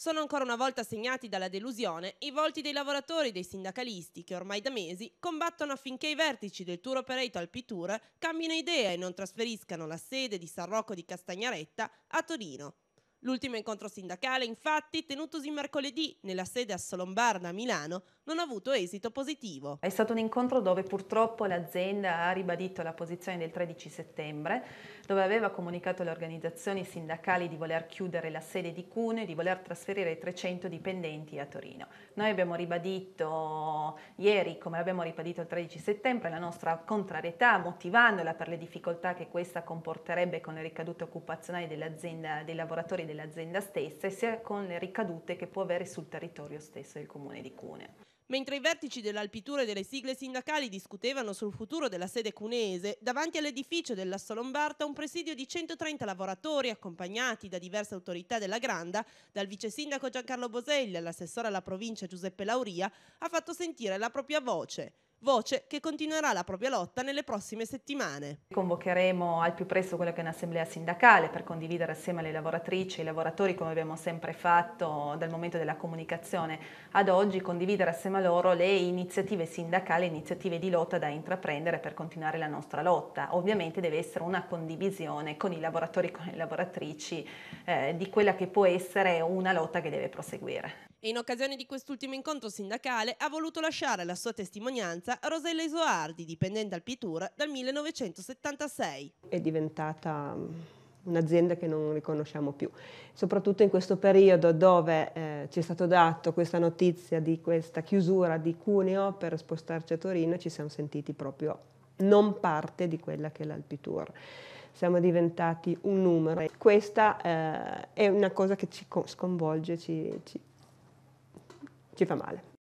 Sono ancora una volta segnati dalla delusione i volti dei lavoratori e dei sindacalisti che ormai da mesi combattono affinché i vertici del tour operator Alpitour cambino idea e non trasferiscano la sede di San Rocco di Castagnaretta a Torino. L'ultimo incontro sindacale, infatti, tenutosi mercoledì nella sede a Solombarda a Milano, non ha avuto esito positivo. È stato un incontro dove purtroppo l'azienda ha ribadito la posizione del 13 settembre, dove aveva comunicato alle organizzazioni sindacali di voler chiudere la sede di Cuneo e di voler trasferire 300 dipendenti a Torino. Noi abbiamo ribadito ieri, come abbiamo ribadito il 13 settembre, la nostra contrarietà, motivandola per le difficoltà che questa comporterebbe con le ricadute occupazionali dell'azienda dei lavoratori dell'azienda stessa e sia con le ricadute che può avere sul territorio stesso del comune di Cuneo. Mentre i vertici dell'Alpitura e delle sigle sindacali discutevano sul futuro della sede cuneese, davanti all'edificio dell'Asso Lombarda un presidio di 130 lavoratori accompagnati da diverse autorità della Granda, dal vice sindaco Giancarlo Boselli all'assessore alla provincia Giuseppe Lauria, ha fatto sentire la propria voce voce che continuerà la propria lotta nelle prossime settimane. Convocheremo al più presto quella che è un'assemblea sindacale per condividere assieme alle lavoratrici e ai lavoratori, come abbiamo sempre fatto dal momento della comunicazione ad oggi, condividere assieme a loro le iniziative sindacali, iniziative di lotta da intraprendere per continuare la nostra lotta. Ovviamente deve essere una condivisione con i lavoratori e con le lavoratrici eh, di quella che può essere una lotta che deve proseguire. in occasione di quest'ultimo incontro sindacale ha voluto lasciare la sua testimonianza ragazza Rosella Isoardi, dipendente al Pitura dal 1976. È diventata mm, un'azienda che non riconosciamo più, soprattutto in questo periodo dove eh, ci è stata data questa notizia di questa chiusura di Cuneo per spostarci a Torino, ci siamo sentiti proprio non parte di quella che è l'Alpitour. Siamo diventati un numero. Questa eh, è una cosa che ci sconvolge, ci, ci, ci fa male.